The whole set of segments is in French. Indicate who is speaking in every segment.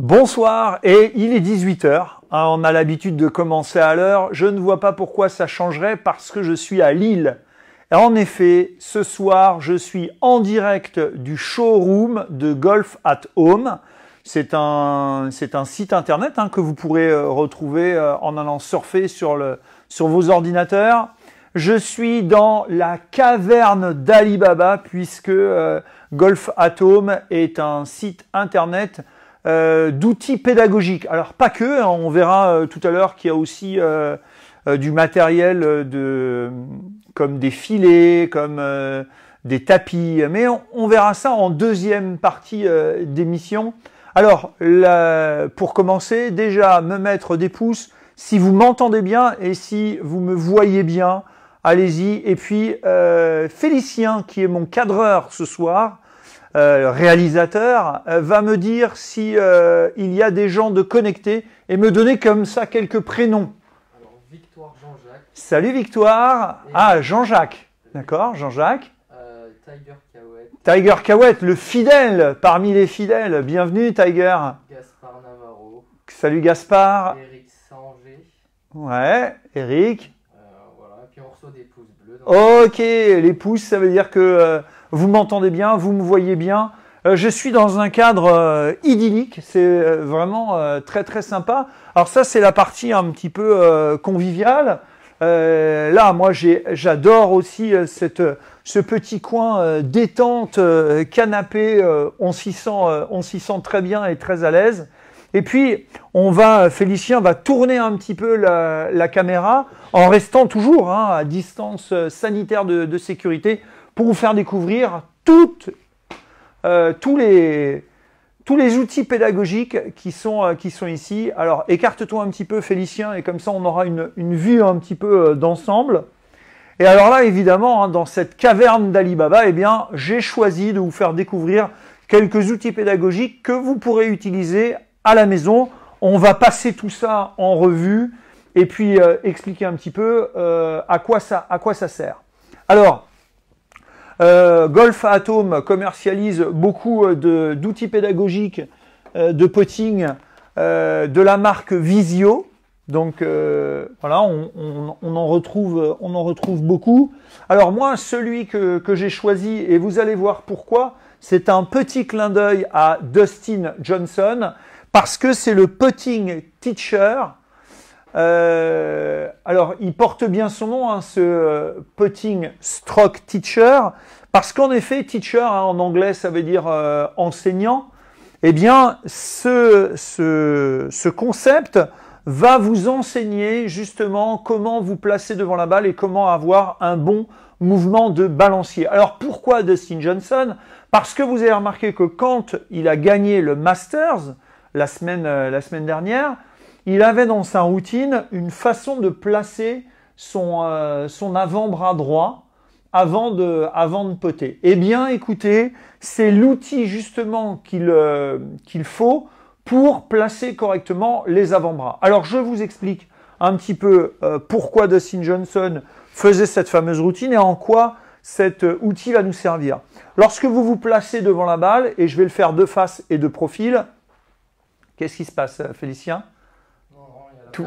Speaker 1: Bonsoir et il est 18h. Ah, on a l'habitude de commencer à l'heure. Je ne vois pas pourquoi ça changerait parce que je suis à Lille. en effet, ce soir, je suis en direct du showroom de Golf at Home. C'est un, site internet hein, que vous pourrez euh, retrouver euh, en allant surfer sur, vos ordinateurs. Je suis dans la caverne d'Alibaba puisque euh, Golf at Home est un site internet euh, d'outils pédagogiques. Alors pas que, hein, on verra euh, tout à l'heure qu'il y a aussi euh, du matériel de, comme des filets, comme des tapis, mais on, verra ça en deuxième partie d'émission. Alors, pour commencer, déjà me mettre des pouces si vous m'entendez bien et si vous me voyez bien allez-y. Et puis Félicien, qui est mon cadreur ce soir, euh, réalisateur, euh, va me dire si euh, il y a des gens de connectés et me donner comme ça quelques prénoms. Alors, Victoire Jean-Jacques. Salut Victoire. ah, Jean-Jacques. D'accord, Jean-Jacques. Tiger Cahouette. Tiger Cahouette, le fidèle parmi les fidèles. Bienvenue, Tiger. Gaspard Navarro. Salut, Gaspard. Eric Sanger. Ouais, Eric. voilà, et puis on reçoit des pouces bleus. ok, les pouces, ça veut dire que vous m'entendez bien, vous me voyez bien. Euh, je suis dans un cadre euh, idyllique, c'est euh, vraiment très très sympa. Alors ça c'est la partie un petit peu conviviale. là moi j'adore aussi ce petit coin détente, canapé, on s'y sent, très bien et très à l'aise. Et puis, on va, Félicien va tourner un petit peu la, caméra en restant toujours hein, à distance sanitaire de sécurité pour vous faire découvrir toutes, euh, tous, les, tous les outils pédagogiques qui sont, euh, qui sont ici. Alors écarte-toi un petit peu Félicien et comme ça on aura une, vue un petit peu euh, d'ensemble. Et alors là évidemment hein, dans cette caverne d'Alibaba, eh bien j'ai choisi de vous faire découvrir quelques outils pédagogiques que vous pourrez utiliser à la maison. On va passer tout ça en revue et puis expliquer un petit peu à, quoi ça, à quoi ça sert. Alors, euh, Golf Atom commercialise beaucoup euh, d'outils pédagogiques, euh, de potting, de la marque Visio. Donc voilà, on, en retrouve, on en retrouve beaucoup. Alors moi, celui que, que j'ai choisi, et vous allez voir pourquoi, c'est un petit clin d'œil à Dustin Johnson, parce que c'est le Potting teacher euh, alors, il porte bien son nom, hein, ce euh, putting stroke teacher, parce qu'en effet, teacher, hein, en anglais, ça veut dire euh, enseignant. Eh bien, ce, concept va vous enseigner justement comment vous placer devant la balle et comment avoir un bon mouvement de balancier. Alors pourquoi Dustin Johnson Parce que vous avez remarqué que quand il a gagné le Masters la semaine, la semaine dernière, il avait dans sa routine une façon de placer euh, son, avant-bras droit avant de, avant de poter. Eh bien, écoutez, c'est l'outil justement qu'il euh, faut pour placer correctement les avant-bras. Alors, je vous explique un petit peu euh, pourquoi Dustin Johnson faisait cette fameuse routine et en quoi cet outil va nous servir. Lorsque vous vous placez devant la balle, et je vais le faire de face et de profil, qu'est-ce qui se passe, Félicien du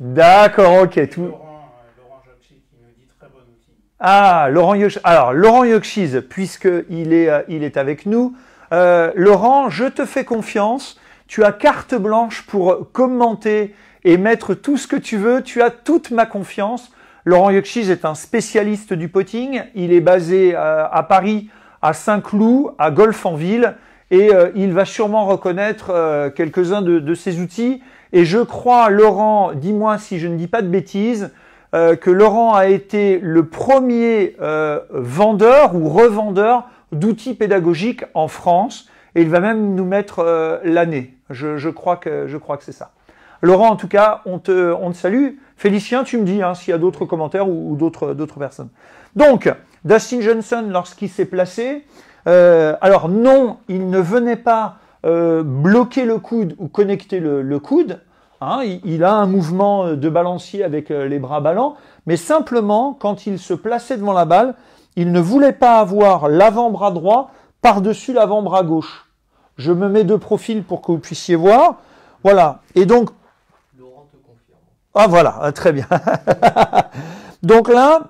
Speaker 1: D'accord, ok. Tout... Laurent, euh, qui nous dit très bon Ah, Laurent Alors, Laurent puisqu'il est, euh, il est avec nous. Euh, Laurent, je te fais confiance. Tu as carte blanche pour commenter et mettre tout ce que tu veux. Tu as toute ma confiance. Laurent Yocchise est un spécialiste du potting. Il est basé à Paris, à Saint-Cloud, à Golf-en-Ville. Et il va sûrement reconnaître quelques-uns de, de ses outils. Et je crois, Laurent, dis-moi si je ne dis pas de bêtises, euh, que Laurent a été le premier euh, vendeur ou revendeur d'outils pédagogiques en France. Et il va même nous mettre euh, l'année. Je, crois que, je crois que c'est ça. Laurent, en tout cas, on te, salue. Félicien, tu me dis hein, s'il y a d'autres commentaires ou, d'autres, d'autres personnes. Donc, Dustin Johnson, lorsqu'il s'est placé, alors non, il ne venait pas euh, bloquer le coude ou connecter le, coude. Hein, il, a un mouvement euh, de balancier avec euh, les bras ballants, mais simplement quand il se plaçait devant la balle, il ne voulait pas avoir l'avant-bras droit par-dessus l'avant-bras gauche. Je me mets de profil pour que vous puissiez voir. Voilà. Et donc. Laurent te confirme. Ah voilà, ah, très bien. donc là,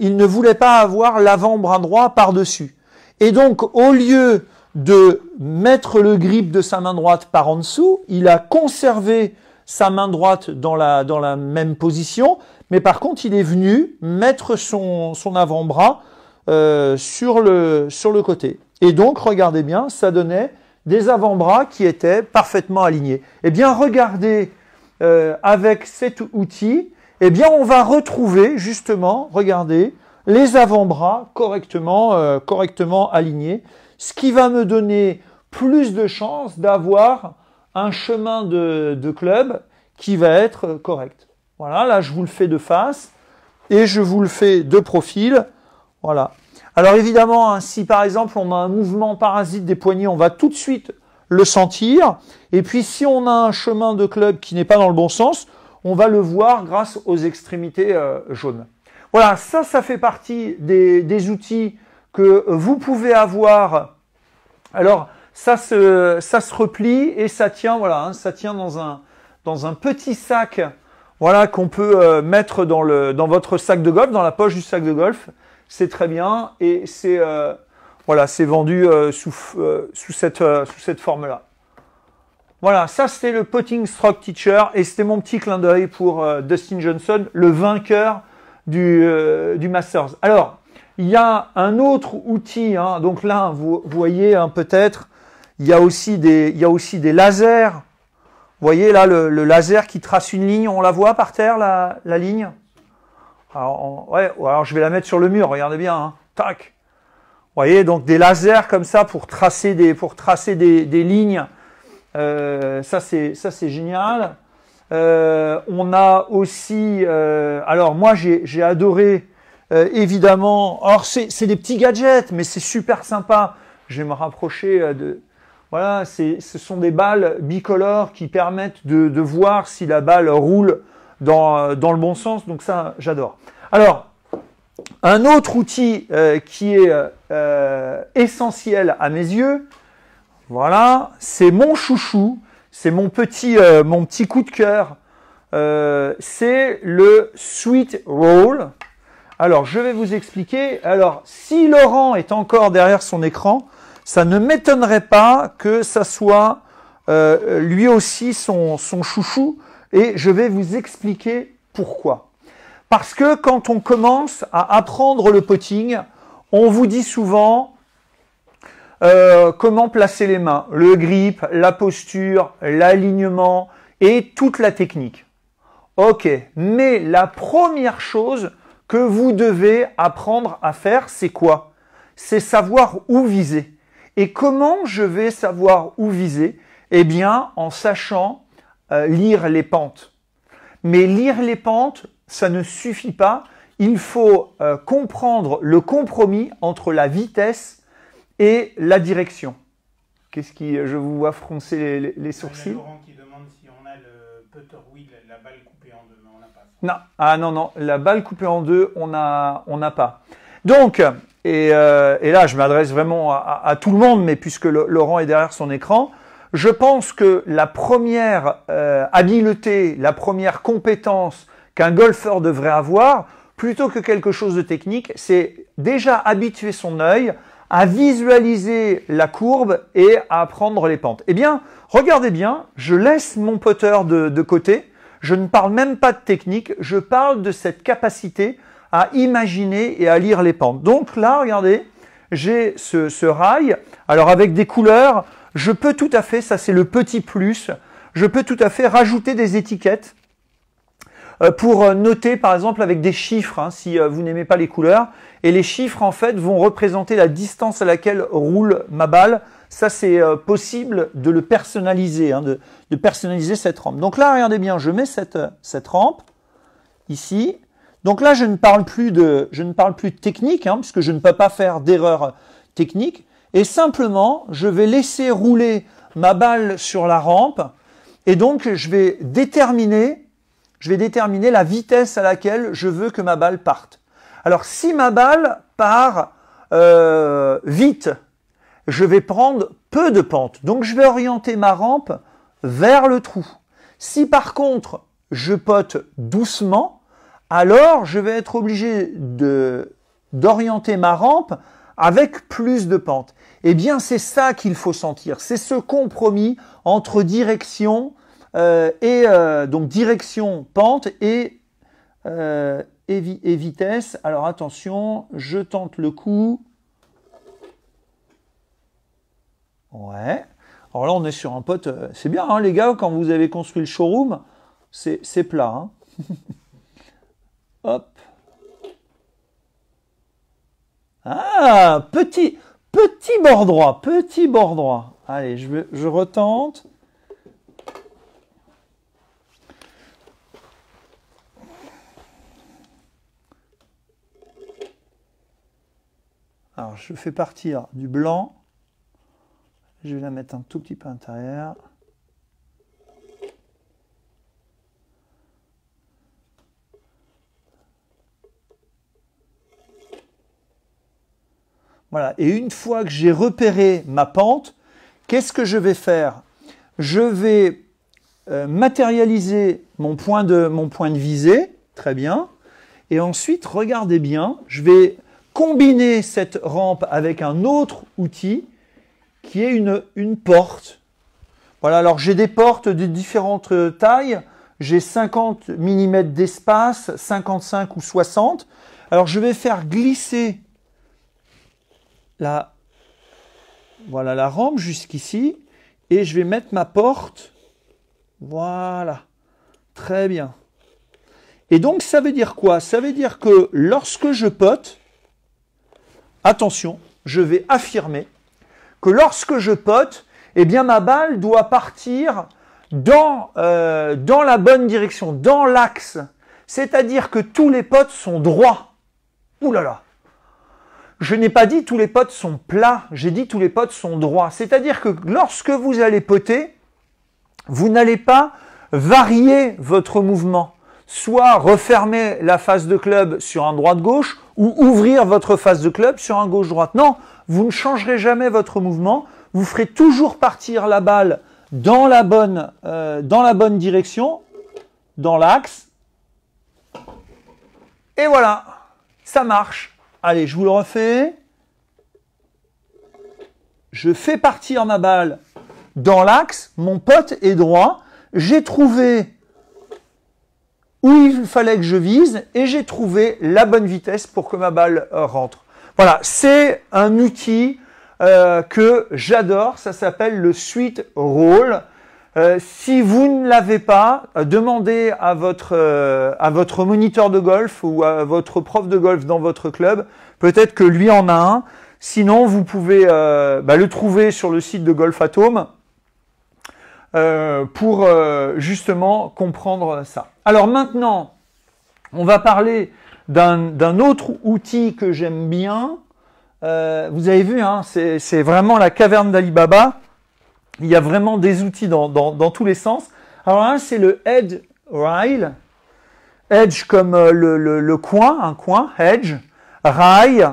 Speaker 1: il ne voulait pas avoir l'avant-bras droit par-dessus. Et donc, au lieu de mettre le grip de sa main droite par en dessous. Il a conservé sa main droite dans la, même position, mais par contre, il est venu mettre son, avant-bras euh, sur, le, sur le côté. Et donc, regardez bien, ça donnait des avant-bras qui étaient parfaitement alignés. Eh bien, regardez euh, avec cet outil, eh bien, on va retrouver justement, regardez, les avant-bras correctement euh, alignés ce qui va me donner plus de chances d'avoir un chemin de, club qui va être correct. Voilà, là je vous le fais de face et je vous le fais de profil. Voilà. Alors évidemment, hein, si par exemple on a un mouvement parasite des poignets, on va tout de suite le sentir. Et puis si on a un chemin de club qui n'est pas dans le bon sens, on va le voir grâce aux extrémités euh, jaunes. Voilà, ça, ça fait partie des outils que vous pouvez avoir. Alors, ça se, ça se replie et ça tient, voilà, hein, ça tient dans un, dans un petit sac, voilà, qu'on peut euh, mettre dans, le, dans votre sac de golf, dans la poche du sac de golf. C'est très bien et c'est, euh, voilà, c'est vendu euh, sous, sous cette, sous cette forme-là. Voilà, ça c'était le Potting Stroke Teacher et c'était mon petit clin d'œil pour Dustin Johnson, le vainqueur du, du Masters. Alors, il y a un autre outil, hein. donc là, vous, voyez hein, peut-être, il, y a aussi des, il y aussi des lasers. Vous voyez là, le, laser qui trace une ligne, on la voit par terre, la, ligne alors, ouais, alors je vais la mettre sur le mur, regardez bien, hein. tac. Vous voyez, donc des lasers comme ça pour tracer des, pour tracer des, lignes. Euh, ça, c'est, génial. Euh, on a aussi, euh, alors moi, j'ai, adoré euh, évidemment, or c'est des petits gadgets, mais c'est super sympa. Je vais me rapprocher euh, de... Voilà, ce sont des balles bicolores qui permettent de, voir si la balle roule euh, dans, le bon sens. Donc ça, j'adore. Alors, un autre outil qui est essentiel à mes yeux, voilà, c'est mon chouchou, c'est mon petit, mon petit coup de cœur, c'est le Sweet Roll. Alors, je vais vous expliquer. Alors, si Laurent est encore derrière son écran, ça ne m'étonnerait pas que ça soit euh, lui aussi son, chouchou. Et je vais vous expliquer pourquoi. Parce que quand on commence à apprendre le potting, on vous dit souvent euh, comment placer les mains, le grip, la posture, l'alignement et toute la technique. Ok, mais la première chose que vous devez apprendre à faire, c'est quoi C'est savoir où viser. Et comment je vais savoir où viser Eh bien, en sachant euh, lire les pentes. Mais lire les pentes, ça ne suffit pas. Il faut euh, comprendre le compromis entre la vitesse et la direction. Qu'est-ce qui, euh, je vous vois froncer les, sourcils. qui demande si on a le putter wheel, la balle non, ah non, non, la balle coupée en deux, on n'a on n'a pas. Donc, euh, et, là, je m'adresse vraiment à, tout le monde, mais puisque Laurent est derrière son écran, je pense que la première euh, habileté, la première compétence qu'un golfeur devrait avoir, plutôt que quelque chose de technique, c'est déjà habituer son œil à visualiser la courbe et à prendre les pentes. Eh bien, regardez bien, je laisse mon potter de côté je ne parle même pas de technique, je parle de cette capacité à imaginer et à lire les pentes. Donc là, regardez, j'ai ce, rail, alors avec des couleurs, je peux tout à fait, ça c'est le petit plus, je peux tout à fait rajouter des étiquettes euh, pour euh, noter par exemple avec des chiffres, hein, si euh, vous n'aimez pas les couleurs, et les chiffres en fait vont représenter la distance à laquelle roule ma balle ça, c'est euh, possible de le personnaliser, hein, de, personnaliser cette rampe. Donc là, regardez bien, je mets cette, euh, rampe ici. Donc là, je ne parle plus de, technique, hein, puisque je ne peux pas faire d'erreur technique. Et simplement, je vais laisser rouler ma balle sur la rampe. Et donc, je vais déterminer, je vais déterminer la vitesse à laquelle je veux que ma balle parte. Alors, si ma balle part euh, vite, je vais prendre peu de pente. Donc je vais orienter ma rampe vers le trou. Si par contre je pote doucement, alors je vais être obligé d'orienter ma rampe avec plus de pente. Eh bien, c'est ça qu'il faut sentir. C'est ce compromis entre direction euh, et euh, donc direction pente et, euh, et, vitesse. Alors attention, je tente le coup. Ouais. Alors là, on est sur un pote. Euh, c'est bien, hein, les gars, quand vous avez construit le showroom, c'est plat. Hein. Hop. Ah, petit, petit bord droit, petit bord droit. Allez, je, je retente. Alors, je fais partir du blanc. Je vais la mettre un tout petit peu à l'intérieur. Voilà. Et une fois que j'ai repéré ma pente, qu'est-ce que je vais faire Je vais euh, matérialiser mon point, de, mon point de visée. Très bien. Et ensuite, regardez bien, je vais combiner cette rampe avec un autre outil qui est une, une porte. Voilà, alors j'ai des portes de différentes euh, tailles. J'ai 50 mm d'espace, 55 ou 60. Alors je vais faire glisser la, voilà, la rampe jusqu'ici et je vais mettre ma porte. Voilà, très bien. Et donc ça veut dire quoi Ça veut dire que lorsque je pote, attention, je vais affirmer que lorsque je pote, eh bien ma balle doit partir dans, euh, dans la bonne direction, dans l'axe. C'est-à-dire que tous les potes sont droits. Ouh là là. Je n'ai pas dit tous les potes sont plats, j'ai dit tous les potes sont droits. C'est-à-dire que lorsque vous allez poter, vous n'allez pas varier votre mouvement soit refermer la face de club sur un droite-gauche ou ouvrir votre face de club sur un gauche-droite. Non, vous ne changerez jamais votre mouvement, vous ferez toujours partir la balle dans la bonne, euh, dans la bonne direction, dans l'axe. Et voilà, ça marche. Allez, je vous le refais. Je fais partir ma balle dans l'axe, mon pote est droit, j'ai trouvé où il fallait que je vise et j'ai trouvé la bonne vitesse pour que ma balle euh, rentre. Voilà, c'est un outil euh, que j'adore, ça s'appelle le Suite Roll. Euh, si vous ne l'avez pas, demandez à votre, à votre moniteur de golf ou à votre prof de golf dans votre club. Peut-être que lui en a un. Sinon, vous pouvez bah, le trouver sur le site de Golf Atome euh, pour euh, justement comprendre ça. Alors maintenant, on va parler d'un autre outil que j'aime bien. Euh, vous avez vu, hein, c'est vraiment la caverne d'Alibaba. Il y a vraiment des outils dans, tous les sens. Alors là, c'est le Edge Rail. Edge comme le, coin, un coin, Edge. Rail.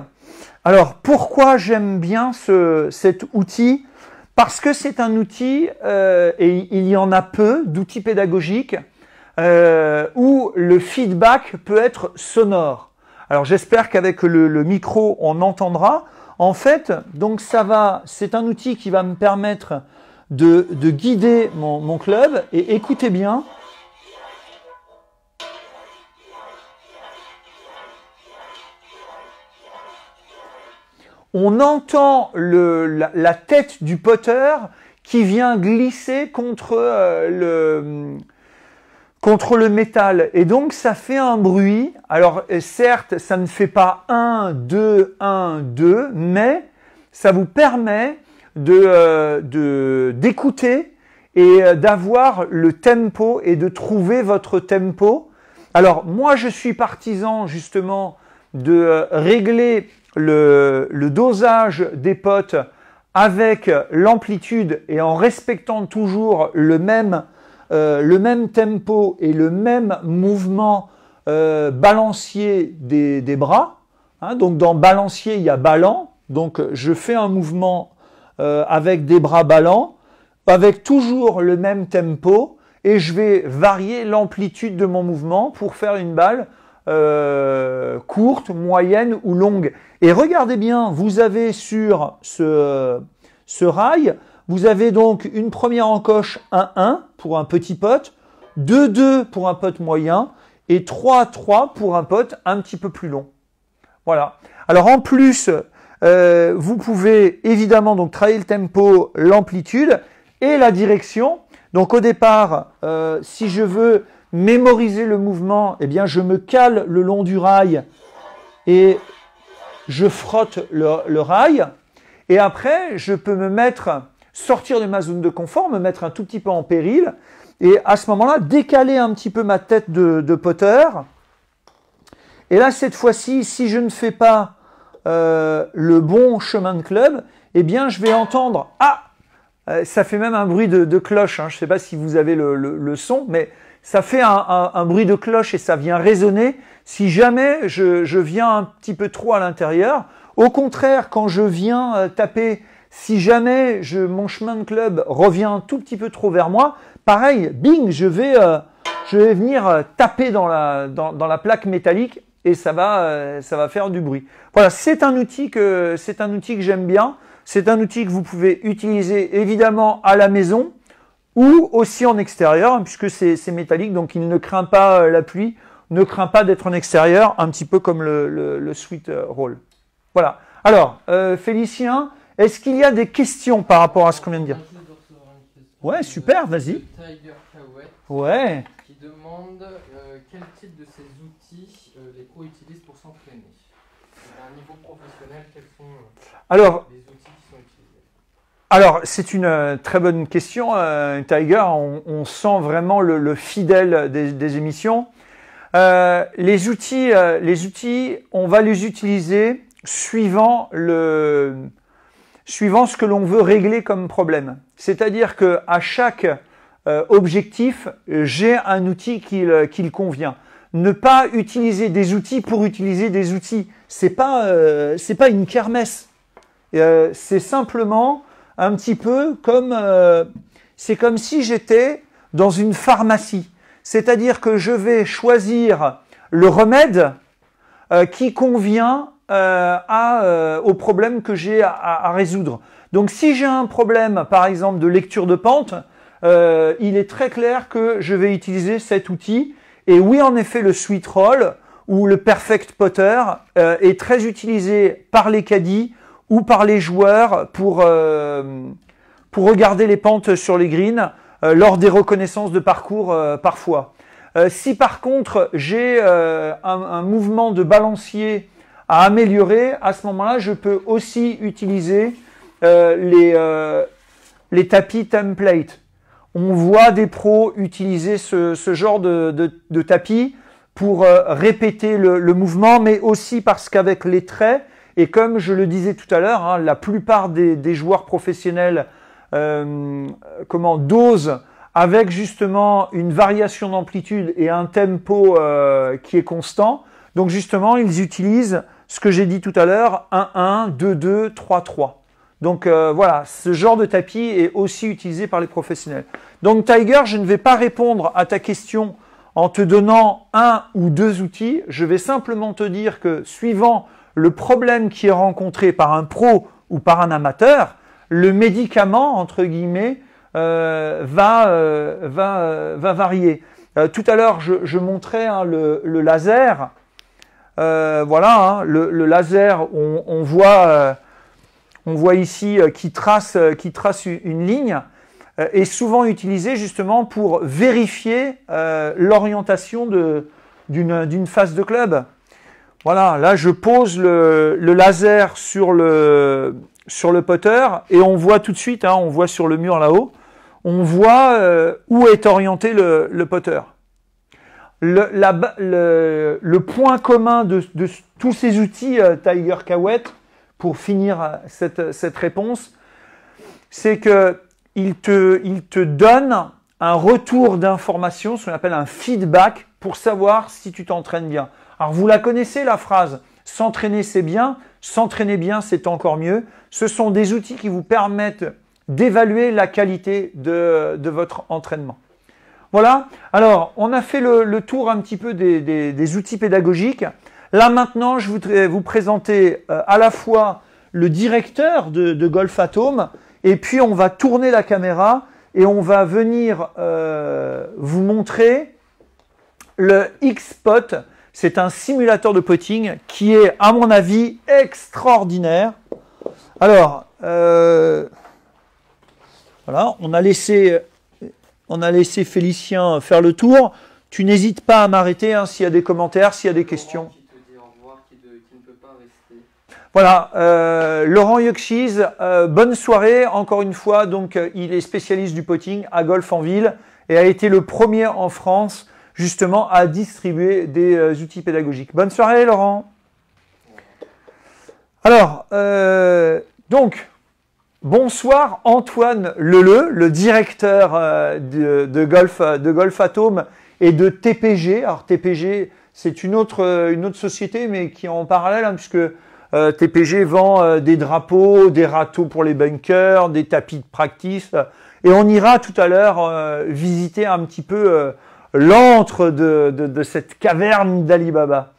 Speaker 1: Alors pourquoi j'aime bien cet outil parce que c'est un outil, euh, et il y en a peu d'outils pédagogiques, euh, où le feedback peut être sonore. Alors j'espère qu'avec le, micro, on entendra. En fait, donc ça va, c'est un outil qui va me permettre de, guider mon, mon club. Et écoutez bien, on entend le, la, tête du potter qui vient glisser contre euh, le contre le métal et donc ça fait un bruit. Alors euh, certes, ça ne fait pas 1 2 1 2, mais ça vous permet de euh, d'écouter et d'avoir le tempo et de trouver votre tempo. Alors moi je suis partisan justement de régler le, dosage des potes avec l'amplitude et en respectant toujours le même, euh, tempo et le même mouvement euh, balancier des, bras. Hein, donc dans balancier, il y a ballant. Donc je fais un mouvement euh, avec des bras ballants, avec toujours le même tempo, et je vais varier l'amplitude de mon mouvement pour faire une balle euh, courte, moyenne ou longue. Et regardez bien, vous avez sur ce, rail, vous avez donc une première encoche 1-1 pour un petit pote, 2-2 pour un pote moyen et 3-3 pour un pote un petit peu plus long. Voilà. Alors en plus, euh, vous pouvez évidemment donc travailler le tempo, l'amplitude et la direction. Donc au départ, euh, si je veux mémoriser le mouvement, eh bien je me cale le long du rail et je frotte le, rail. Et après, je peux me mettre, sortir de ma zone de confort, me mettre un tout petit peu en péril. Et à ce moment-là, décaler un petit peu ma tête de, Potter. Et là, cette fois-ci, si je ne fais pas euh, le bon chemin de club, eh bien, je vais entendre ah, euh, ça fait même un bruit de, cloche. Hein. je ne sais pas si vous avez le son, mais ça fait un, bruit de cloche et ça vient résonner. Si jamais je, viens un petit peu trop à l'intérieur, au contraire, quand je viens euh, taper, si jamais je, mon chemin de club revient un tout petit peu trop vers moi, pareil, bing, je vais, euh, je vais venir euh, taper dans la, dans, la plaque métallique et ça va, ça va faire du bruit. Voilà, c'est un outil que c'est un outil que j'aime bien. C'est un outil que vous pouvez utiliser évidemment à la maison ou aussi en extérieur, hein, puisque c'est métallique, donc il ne craint pas euh, la pluie, ne craint pas d'être en extérieur, un petit peu comme le, Sweet euh, Roll. Voilà. Alors, euh, Félicien, est-ce qu'il y a des questions par rapport à ce qu'on vient de dire Ouais, super, vas-y. Ouais. Qui demande quel type de ces outils les pros utilisent pour s'entraîner. À un niveau professionnel, quels sont les outils qui sont utilisés alors, c'est une euh, très bonne question, euh, Tiger. On, sent vraiment le, fidèle des, émissions. Euh, les outils, on va les utiliser suivant suivant ce que l'on veut régler comme problème. C'est-à-dire qu'à chaque objectif, j'ai un outil qui, qui convient. Ne pas utiliser des outils pour utiliser des outils, c'est pas, c'est pas une kermesse. c'est simplement un petit peu comme... Euh, c'est comme si j'étais dans une pharmacie. C'est-à-dire que je vais choisir le remède euh, qui convient euh, au problème que j'ai à, résoudre. Donc si j'ai un problème, par exemple, de lecture de pente, il est très clair que je vais utiliser cet outil. Et oui, en effet, le sweet roll ou le perfect potter est très utilisé par les caddies, ou par les joueurs pour, euh, pour regarder les pentes sur les greens euh, lors des reconnaissances de parcours euh, parfois. si par contre j'ai un, mouvement de balancier à améliorer, à ce moment-là, je peux aussi utiliser les, les tapis template. On voit des pros utiliser ce, ce genre de, de, tapis pour répéter le, mouvement, mais aussi parce qu'avec les traits, et comme je le disais tout à l'heure, hein, la plupart des, joueurs professionnels euh, comment dosent avec justement une variation d'amplitude et un tempo euh, qui est constant. Donc justement, ils utilisent ce que j'ai dit tout à l'heure, 1-1, 2-2, 3-3. Donc euh, voilà, ce genre de tapis est aussi utilisé par les professionnels. Donc Tiger, je ne vais pas répondre à ta question en te donnant un ou deux outils. Je vais simplement te dire que suivant le problème qui est rencontré par un pro ou par un amateur, le médicament, entre guillemets, euh, euh, euh, va, varier. tout à l'heure, je, montrais hein, le, laser. voilà, hein, le, laser, on, voit, on voit ici qui, trace, qui trace une ligne, est souvent utilisé justement pour vérifier l'orientation d'une phase de club. Voilà, là je pose le, laser sur le, potter et on voit tout de suite, hein, on voit sur le mur là-haut, on voit euh, où est orienté le, potter. Le, point commun de, tous ces outils euh, Tiger Kawet, pour finir euh, cette, réponse, c'est que te, il te donne un retour d'information, ce qu'on appelle un feedback, pour savoir si tu t'entraînes bien. Alors vous la connaissez la phrase S'entraîner c'est bien, s'entraîner bien c'est encore mieux. Ce sont des outils qui vous permettent d'évaluer la qualité de, votre entraînement. Voilà, alors on a fait le, tour un petit peu des, outils pédagogiques. Là maintenant, je voudrais vous présenter euh, à la fois le directeur de, Golf Atom, et puis on va tourner la caméra et on va venir euh, vous montrer le X-Spot c'est un simulateur de potting qui est, à mon avis, extraordinaire. Alors, euh, voilà, on a laissé, on a laissé Félicien faire le tour. Tu n'hésites pas à m'arrêter hein, s'il y a des commentaires, s'il y a des questions. Voilà, Laurent Yuxis, euh, bonne soirée. Encore une fois, donc euh, il est spécialiste du potting à Golf en Ville et a été le premier en France justement à distribuer des euh, outils pédagogiques. Bonne soirée Laurent. Alors, euh, donc, bonsoir Antoine Leleu, le directeur euh, de, Golf, de Golf Atom et de TPG. Alors TPG, c'est une autre, une autre société, mais qui en parallèle, hein, puisque TPG vend des drapeaux, des râteaux pour les bunkers, des tapis de practice. Et on ira tout à l'heure visiter un petit peu l'antre de, cette caverne d'Alibaba.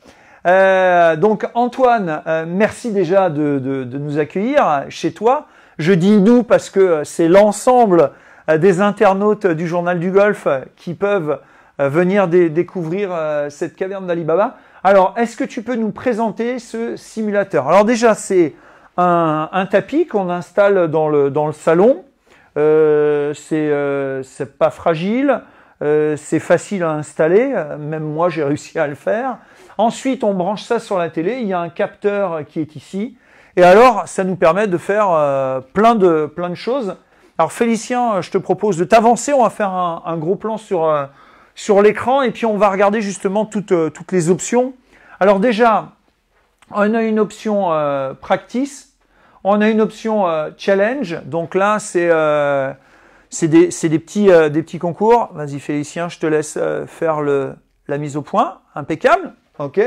Speaker 1: Euh, donc Antoine, euh, merci déjà de, nous accueillir chez toi. Je dis nous parce que c'est l'ensemble euh, des internautes du journal du golf qui peuvent venir découvrir cette caverne d'Alibaba. Alors, est-ce que tu peux nous présenter ce simulateur Alors déjà, c'est un, tapis qu'on installe dans le, salon. Euh, c'est pas fragile. Euh, c'est facile à installer, euh, même moi j'ai réussi à le faire. Ensuite, on branche ça sur la télé, il y a un capteur qui est ici, et alors ça nous permet de faire euh, plein, de, plein de choses. Alors Félicien, je te propose de t'avancer, on va faire un, gros plan sur, sur l'écran, et puis on va regarder justement toutes les options. Alors déjà, on a une option practice, on a une option challenge, donc là c'est c'est euh, des, petits, concours. Vas-y Félicien, je te laisse euh, faire la mise au point. Impeccable. OK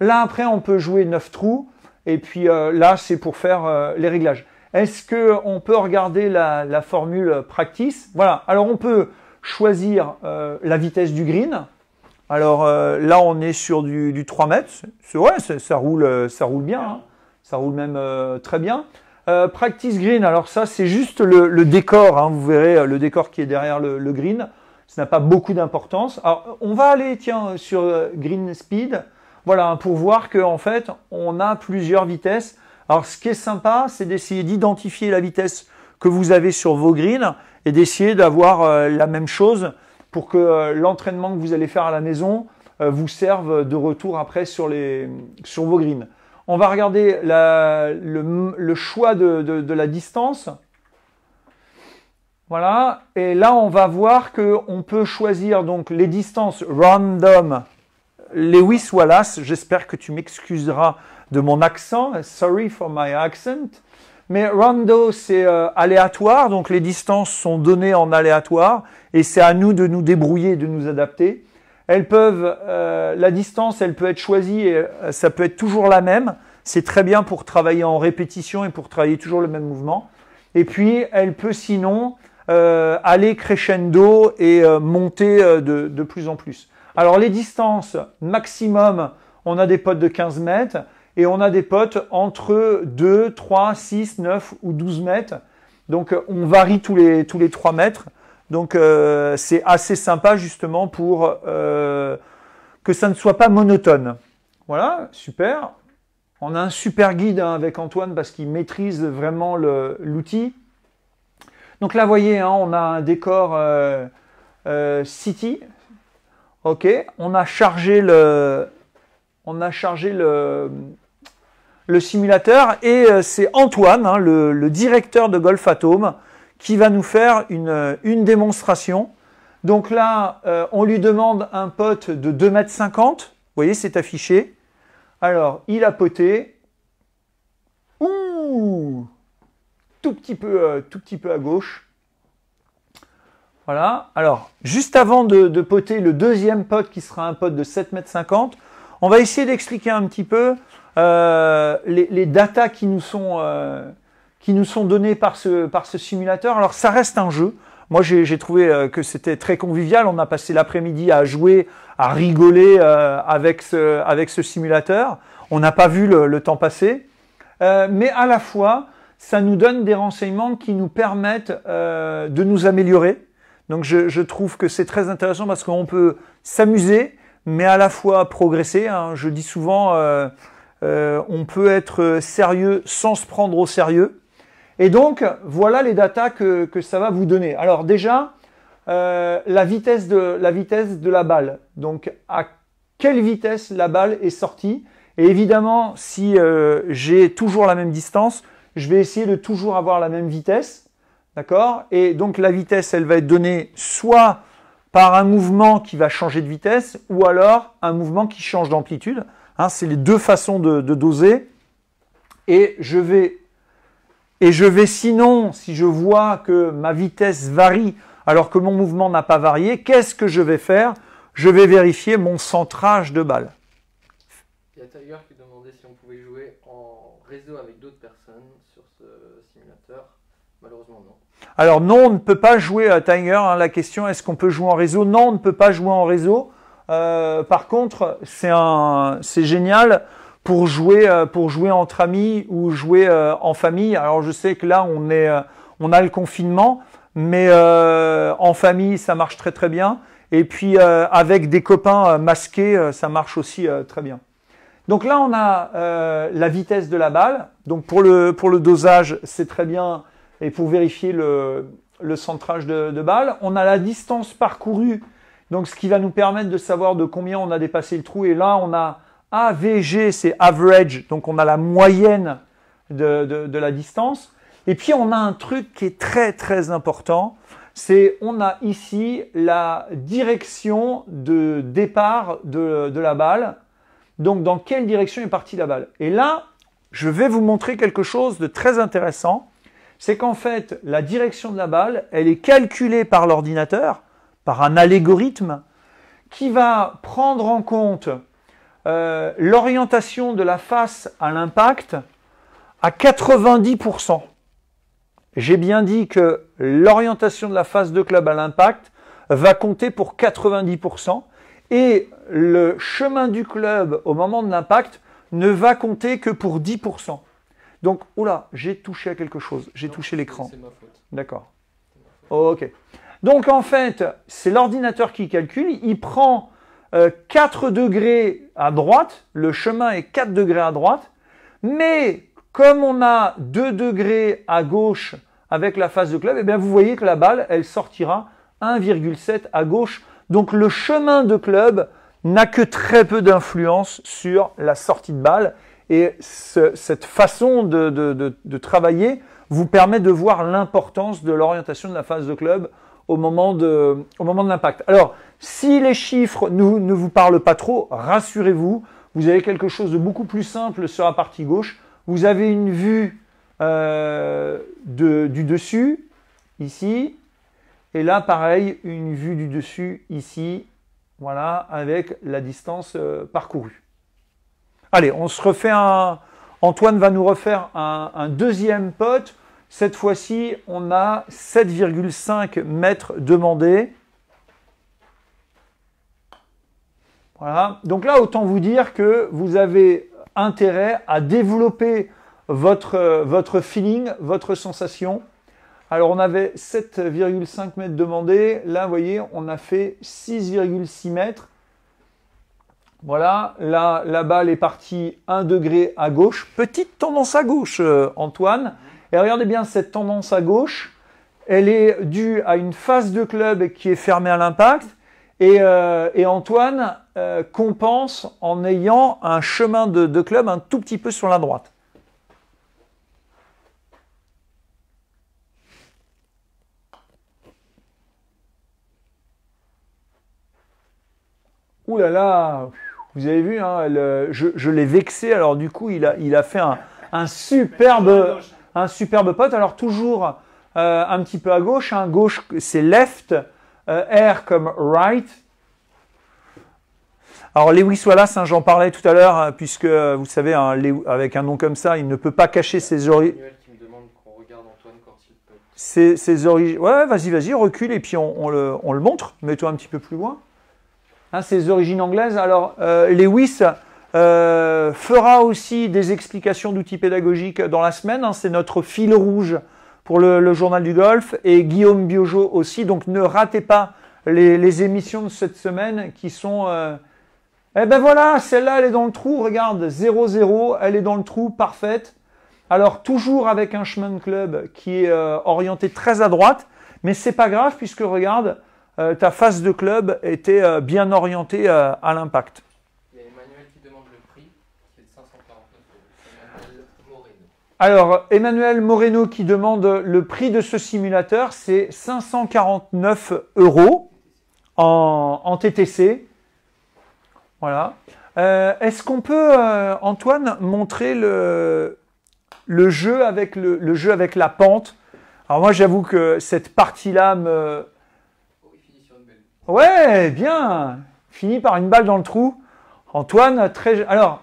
Speaker 1: Là, après, on peut jouer 9 trous. Et puis euh, là, c'est pour faire les réglages. Est-ce qu'on peut regarder la, formule practice Voilà. Alors, on peut choisir la vitesse du green. Alors là, on est sur du, 3 mètres. ouais, ça roule, bien. Hein. Ça roule même très bien. Euh, practice green, alors ça c'est juste le, décor, hein, vous verrez euh, le décor qui est derrière le, green, ça n'a pas beaucoup d'importance. Alors on va aller tiens euh, sur green speed, voilà hein, pour voir qu'en en fait on a plusieurs vitesses. Alors ce qui est sympa c'est d'essayer d'identifier la vitesse que vous avez sur vos greens et d'essayer d'avoir la même chose pour que l'entraînement que vous allez faire à la maison vous serve de retour après sur, les, sur vos greens. On va regarder le, choix de, la distance. Voilà. Et là, on va voir qu'on peut choisir donc les distances random. Lewis Wallace, j'espère que tu m'excuseras de mon accent. Sorry for my accent. Mais rando, c'est euh, aléatoire, donc les distances sont données en aléatoire, et c'est à nous de nous débrouiller, de nous adapter. Elles peuvent, euh, la distance, elle peut être choisie et euh, ça peut être toujours la même. C'est très bien pour travailler en répétition et pour travailler toujours le même mouvement. Et puis, elle peut sinon euh, aller crescendo et monter de, plus en plus. Alors, les distances maximum, on a des potes de 15 mètres et on a des potes entre 2, 3, 6, 9 ou 12 mètres. Donc, on varie tous les 3 mètres. Donc euh, c'est assez sympa justement pour euh, que ça ne soit pas monotone. Voilà, super. On a un super guide hein, avec Antoine parce qu'il maîtrise vraiment l'outil. Donc là, vous voyez, hein, on a un décor euh, City. Ok, on a chargé le, on a chargé le, simulateur et c'est Antoine, hein, le, le, directeur de Golf Atom, qui va nous faire une, une démonstration. Donc là, euh, on lui demande un pote de 2,50 m. Vous voyez, c'est affiché. Alors, il a poté. Ouh Tout petit peu, euh, tout petit peu à gauche. Voilà. Alors, juste avant de, poter le deuxième pote qui sera un pote de 7,50 m, on va essayer d'expliquer un petit peu euh, les, les datas qui nous sont, qui nous sont donnés par ce, par ce simulateur. Alors ça reste un jeu. Moi j'ai trouvé euh, que c'était très convivial. On a passé l'après-midi à jouer, à rigoler euh, avec, ce, avec ce simulateur. On n'a pas vu le, temps passer. Euh, mais à la fois, ça nous donne des renseignements qui nous permettent de nous améliorer. Donc je, trouve que c'est très intéressant parce qu'on peut s'amuser, mais à la fois progresser. Hein. Je dis souvent, on peut être sérieux sans se prendre au sérieux. Et donc, voilà les datas que, ça va vous donner. Alors déjà, euh, la, vitesse de, la vitesse de la balle. Donc, à quelle vitesse la balle est sortie. Et évidemment, si euh, j'ai toujours la même distance, je vais essayer de toujours avoir la même vitesse. D'accord Et donc, la vitesse, elle va être donnée soit par un mouvement qui va changer de vitesse ou alors un mouvement qui change d'amplitude. Hein, c'est les deux façons de, doser. Et je vais et je vais sinon, si je vois que ma vitesse varie alors que mon mouvement n'a pas varié, qu'est-ce que je vais faire Je vais vérifier mon centrage de balle. Il y a Tiger qui demandait si on pouvait jouer en réseau avec d'autres personnes sur ce simulateur. Malheureusement, non. Alors non, on ne peut pas jouer à Tiger. Hein. la question est-ce qu'on peut jouer en réseau Non, on ne peut pas jouer en réseau. Euh, par contre, c'est génial pour jouer euh, pour jouer entre amis ou jouer euh, en famille. Alors je sais que là on est euh, on a le confinement, mais en famille ça marche très très bien. Et puis avec des copains masqués, ça marche aussi très bien. Donc là on a la vitesse de la balle. Donc pour le pour le dosage c'est très bien et pour vérifier le le centrage de, de balle. On a la distance parcourue. Donc ce qui va nous permettre de savoir de combien on a dépassé le trou. Et là on a AVG, c'est average, donc on a la moyenne de, la distance. Et puis on a un truc qui est très très important, c'est on a ici la direction de départ de, de la balle. Donc dans quelle direction est partie la balle Et là, je vais vous montrer quelque chose de très intéressant. C'est qu'en fait, la direction de la balle, elle est calculée par l'ordinateur, par un algorithme, qui va prendre en compte euh, l'orientation de la face à l'impact à 90%. J'ai bien dit que l'orientation de la face de club à l'impact va compter pour 90% et le chemin du club au moment de l'impact ne va compter que pour 10%. Donc, oula, j'ai touché à quelque chose, j'ai touché l'écran. D'accord. Ok. Donc en fait, c'est l'ordinateur qui calcule, il prend 4 euh, degrés à droite, le chemin est 4 degrés à droite, mais comme on a 2 degrés à gauche avec la phase de club, et eh bien vous voyez que la balle, elle sortira 1,7 à gauche. Donc le chemin de club n'a que très peu d'influence sur la sortie de balle. Et cette façon de, travailler vous permet de voir l'importance de l'orientation de la phase de club au moment de, au moment de l'impact. Alors, si les chiffres ne, vous parlent pas trop, rassurez-vous, vous avez quelque chose de beaucoup plus simple sur la partie gauche. Vous avez une vue euh, du dessus, ici, et là, pareil, une vue du dessus, ici, voilà, avec la distance euh, parcourue. Allez, on se refait un... Antoine va nous refaire un, un deuxième pote. Cette fois-ci, on a 7,5 mètres demandés. Voilà. Donc là, autant vous dire que vous avez intérêt à développer votre, euh, feeling, votre sensation. Alors on avait 7,5 mètres demandés. Là, vous voyez, on a fait 6,6 mètres. Voilà, là, la balle est partie 1 degré à gauche. Petite tendance à gauche, euh, Antoine. Et regardez bien cette tendance à gauche. Elle est due à une phase de club qui est fermée à l'impact. Euh, et, Antoine euh, compense en ayant un chemin de, club un tout petit peu sur la droite. Ouh là là, vous avez vu, hein, je, l'ai vexé. Alors du coup, il a, fait un, superbe, un superbe pote. Alors toujours euh, un petit peu à gauche. Hein, gauche, c'est left. Euh, R comme right. Alors Lewis Wallace, hein, j'en parlais tout à l'heure, hein, puisque euh, vous savez, hein, avec un nom comme ça, il ne peut pas cacher ses origines. Ses, ses origines. Ouais, vas-y, vas-y, recule et puis on, le, montre. Mets-toi un petit peu plus loin. ses origines anglaises. Alors, euh, Lewis fera aussi des explications d'outils pédagogiques dans la semaine. c'est notre fil rouge pour le, journal du golf et Guillaume Biojo aussi. Donc ne ratez pas les, émissions de cette semaine qui sont... Euh, eh ben voilà, celle-là, elle est dans le trou, regarde, 0-0, elle est dans le trou, parfaite. Alors toujours avec un chemin de club qui est euh, orienté très à droite, mais c'est pas grave puisque regarde, euh, ta face de club était bien orientée à l'impact. Alors, Emmanuel Moreno qui demande le prix de ce simulateur, c'est 549 euros en, TTC. Voilà. Euh, est-ce qu'on peut, euh, Antoine, montrer le, jeu avec le, jeu avec la pente Alors moi, j'avoue que cette partie-là me... Ouais, bien. Fini par une balle dans le trou. Antoine, très... Alors,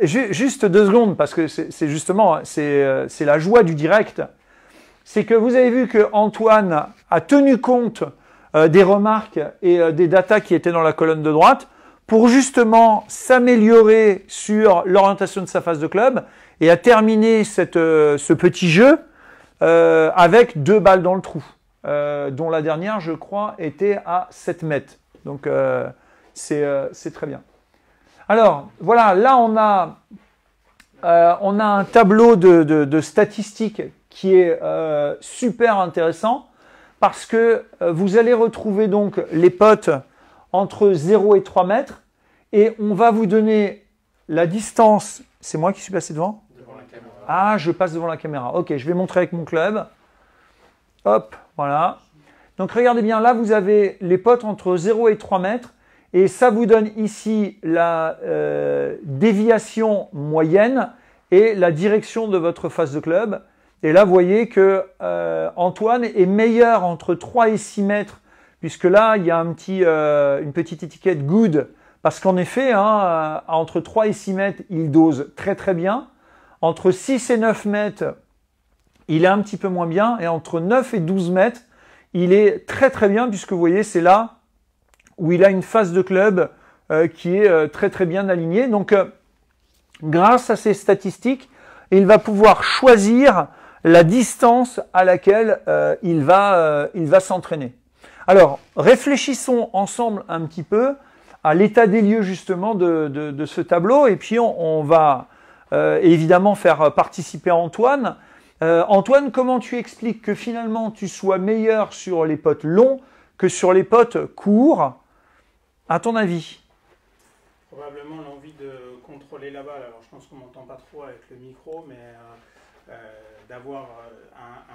Speaker 1: Juste deux secondes, parce que c'est justement, euh, c'est la joie du direct. C'est que vous avez vu que Antoine a tenu compte euh, des remarques et euh, des datas qui étaient dans la colonne de droite pour justement s'améliorer sur l'orientation de sa phase de club et a terminé cette, ce petit jeu avec deux balles dans le trou, dont la dernière, je crois, était à 7 mètres. Donc, c'est très bien. Alors, voilà, là, on a, euh, on a un tableau de, statistiques qui est euh, super intéressant parce que euh, vous allez retrouver donc les potes entre 0 et 3 mètres et on va vous donner la distance. C'est moi qui suis passé devant, devant la caméra. Ah, je passe devant la caméra. Ok, je vais montrer avec mon club. Hop, voilà. Donc regardez bien, là vous avez les potes entre 0 et 3 mètres et ça vous donne ici la euh, déviation moyenne et la direction de votre face de club. Et là, vous voyez que euh, Antoine est meilleur entre 3 et 6 mètres, puisque là, il y a un petit, euh, une petite étiquette good, parce qu'en effet, hein, euh, entre 3 et 6 mètres, il dose très très bien. Entre 6 et 9 mètres, il est un petit peu moins bien. Et entre 9 et 12 mètres, il est très très bien, puisque vous voyez, c'est là où il a une phase de club euh, qui est euh, très très bien alignée. Donc, euh, grâce à ces statistiques, il va pouvoir choisir la distance à laquelle il va, il va s'entraîner. Alors, réfléchissons ensemble un petit peu à l'état des lieux justement de, de, ce tableau, et puis on, va évidemment faire participer Antoine. Antoine, comment tu expliques que finalement tu sois meilleur sur les potes longs que sur les potes courts à ton avis Probablement l'envie de contrôler la balle. Alors je pense qu'on m'entend pas trop avec le micro, mais euh, euh, d'avoir euh,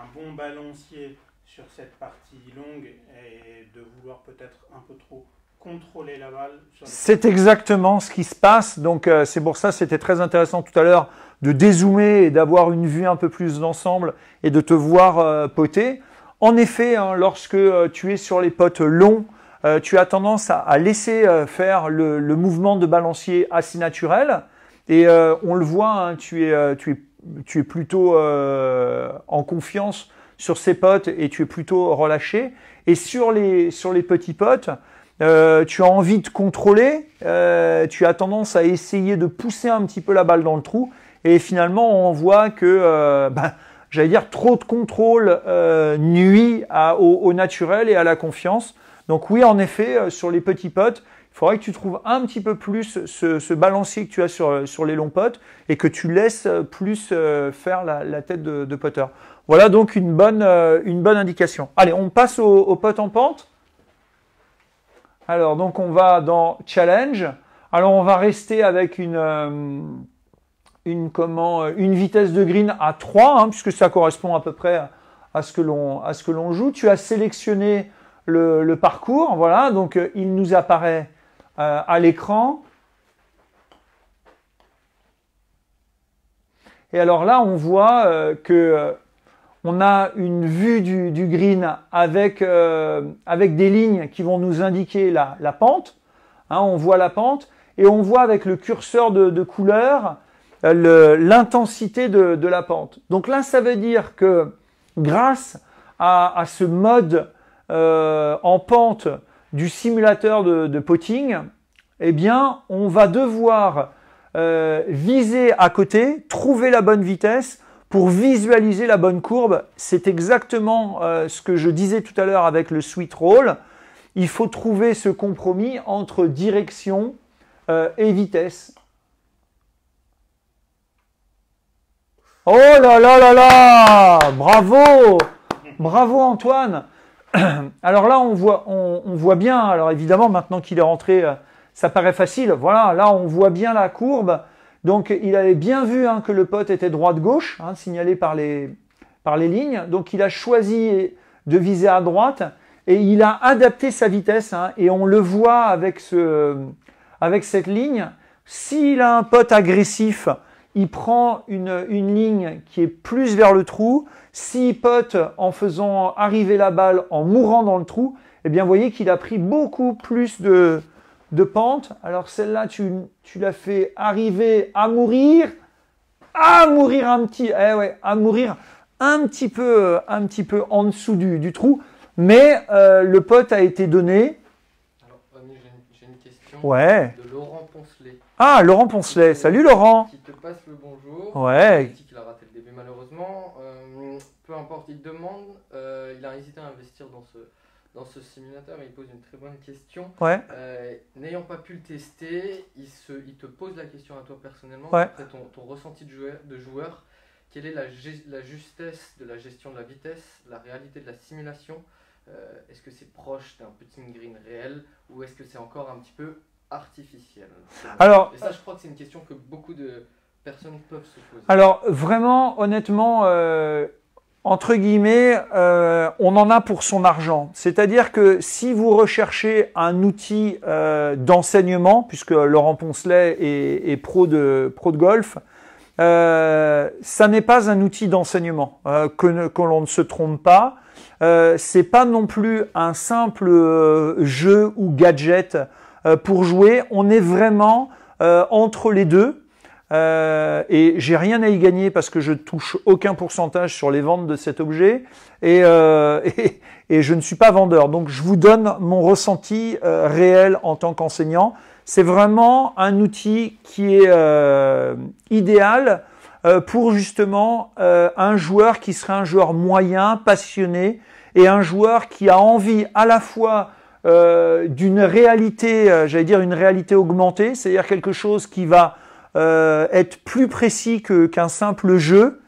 Speaker 1: un, bon balancier sur cette partie longue et de vouloir peut-être un peu trop contrôler la balle. C'est exactement ce qui se passe. Donc c'est pour ça c'était très intéressant tout à l'heure de dézoomer et d'avoir une vue un peu plus d'ensemble et de te voir poter. En effet, hein, lorsque tu es sur les potes longs, euh, tu as tendance à, laisser euh, faire le, mouvement de balancier assez naturel. Et euh, on le voit, hein, tu, es, plutôt en confiance sur ses potes et tu es plutôt relâché. Et sur les, petits potes, tu as envie de contrôler, tu as tendance à essayer de pousser un petit peu la balle dans le trou. Et finalement, on voit que... Ben, j'allais dire, trop de contrôle nuit au, naturel et à la confiance. Donc oui, en effet, euh, sur les petits potes, il faudrait que tu trouves un petit peu plus ce, balancier que tu as sur, euh, sur, les longs potes et que tu laisses euh, plus faire la, tête de, de poteur. Voilà donc une bonne, une bonne indication. Allez, on passe aux potes en pente. Alors donc on va dans challenge. Alors on va rester avec une, une, comment, une vitesse de green à 3, hein, puisque ça correspond à peu près à ce que l'on joue. Tu as sélectionné le, parcours. Voilà, donc euh, il nous apparaît euh, à l'écran. Et alors là, on voit euh, que on a une vue du, green avec, avec des lignes qui vont nous indiquer la, pente. Hein. on voit la pente et on voit avec le curseur de, couleur l'intensité de, la pente. Donc là, ça veut dire que grâce à ce mode euh, en pente du simulateur de, potting, eh bien, on va devoir euh, viser à côté, trouver la bonne vitesse pour visualiser la bonne courbe. C'est exactement euh, ce que je disais tout à l'heure avec le sweet roll. Il faut trouver ce compromis entre direction et vitesse. Oh là là là là Bravo Bravo Antoine alors là, on voit, on, voit bien, alors évidemment, maintenant qu'il est rentré, euh, ça paraît facile. Voilà, là, on voit bien la courbe. Donc, il avait bien vu hein, que le pote était droite-gauche, hein, signalé par les, par les lignes. Donc, il a choisi de viser à droite et il a adapté sa vitesse. Hein, et on le voit avec, ce, avec cette ligne. S'il a un pote agressif, il prend une, une ligne qui est plus vers le trou. Si, pote en faisant arriver la balle, en mourant dans le trou, eh bien, vous voyez qu'il a pris beaucoup plus de, de pente. Alors, celle-là, tu, l'as fait arriver à mourir, à mourir un petit, eh ouais, à mourir un petit peu, un petit peu en dessous du, du trou. Mais euh, le pote a été donné. Alors, j'ai une, question. De Laurent Poncelet. Ah, Laurent Poncelet. Salut Laurent. Qui te passe le bonjour. Ouais malheureusement. Euh, peu importe, il demande, euh, il a hésité à investir dans ce, dans ce simulateur, mais il pose une très bonne question. Ouais. Euh, n'ayant pas pu le tester, il, se, il te pose la question à toi personnellement, après ton, ressenti de joueur, de joueur quelle est la, la, justesse de la gestion de la vitesse, la réalité de la simulation Est-ce que c'est proche d'un petit green réel ou est-ce que c'est encore un petit peu artificiel Alors, Et ça, je crois que c'est une question que beaucoup de alors vraiment, honnêtement, euh, entre guillemets, euh, on en a pour son argent. C'est-à-dire que si vous recherchez un outil euh, d'enseignement, puisque Laurent Poncelet est, pro, de, pro de golf, ça n'est pas un outil d'enseignement, que, que l'on ne se trompe pas. c'est pas non plus un simple jeu ou gadget pour jouer. On est vraiment entre les deux. Euh, et j'ai rien à y gagner parce que je touche aucun pourcentage sur les ventes de cet objet et, euh, je ne suis pas vendeur. Donc je vous donne mon ressenti euh, réel en tant qu'enseignant. C'est vraiment un outil qui est idéal pour justement un joueur qui serait un joueur moyen, passionné et un joueur qui a envie à la fois d'une réalité, j'allais dire une réalité augmentée, c'est-à-dire quelque chose qui va euh, être plus précis qu'un simple jeu,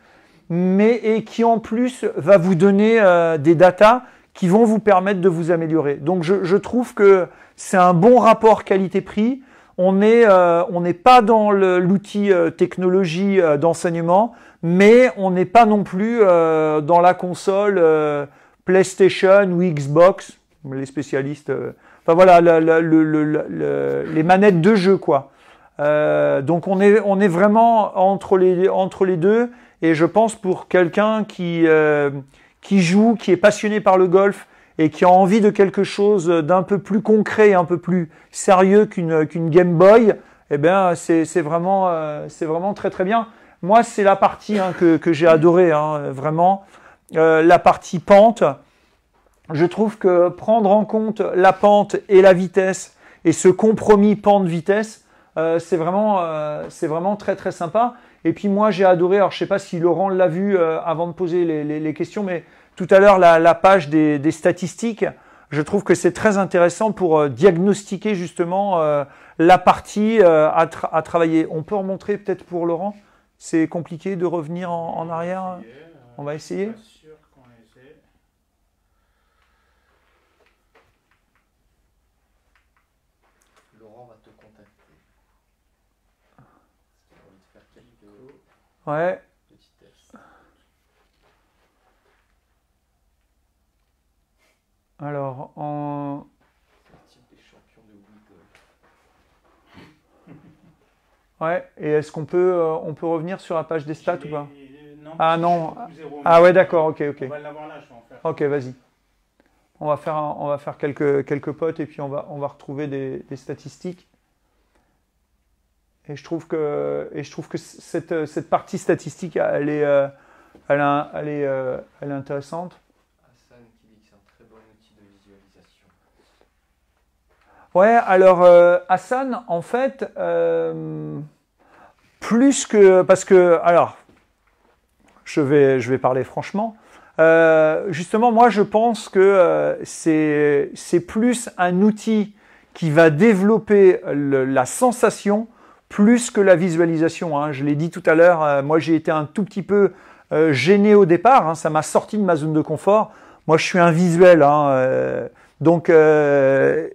Speaker 1: mais et qui en plus va vous donner euh, des datas qui vont vous permettre de vous améliorer. Donc je, je trouve que c'est un bon rapport qualité-prix. On euh, n'est pas dans l'outil technologie d'enseignement, mais on n'est pas non plus dans la console PlayStation ou Xbox, les spécialistes. Enfin voilà, le, les manettes de jeu quoi. Euh, donc on est, on est vraiment entre les, entre les deux. Et je pense pour quelqu'un qui, euh, qui joue, qui est passionné par le golf et qui a envie de quelque chose d'un peu plus concret, un peu plus sérieux qu'une qu'une Game Boy, eh bien c'est vraiment, euh, c'est vraiment très très bien. Moi c'est la partie hein, que, que j'ai adorée, hein, vraiment. la partie pente. Je trouve que prendre en compte la pente et la vitesse et ce compromis pente-vitesse, euh, c'est vraiment, euh, c'est vraiment très très sympa. Et puis moi j'ai adoré. Alors je ne sais pas si Laurent l'a vu euh, avant de poser les, questions, mais tout à l'heure la, page des, statistiques. Je trouve que c'est très intéressant pour diagnostiquer justement la partie à, travailler. On peut remontrer peut-être pour Laurent. C'est compliqué de revenir en arrière. On va essayer. Ouais. test. Alors, en. ouais, et est-ce qu'on peut, euh, on peut revenir sur la page des stats ou pas euh, Ah non. Ah ouais, d'accord, ok, ok. On va l'avoir là, je vais en faire. Ok, vas-y. On va faire, on va faire quelques, quelques potes et puis on va, on va retrouver des statistiques. Et je trouve que, et je trouve que cette, cette partie statistique, elle est, euh, elle, elle, est, euh, elle est intéressante. Hassan qui dit que c'est un très bon outil de visualisation. Ouais, alors euh, Hassan, en fait, plus que. Parce que. Alors, je vais, je vais parler franchement. justement, moi, je pense que c'est plus un outil qui va développer la sensation plus que la visualisation. Hein. Je l'ai dit tout à l'heure, euh, moi j'ai été un tout petit peu euh, gêné au départ, hein. ça m'a sorti de ma zone de confort. Moi je suis un visuel, hein, euh, donc et,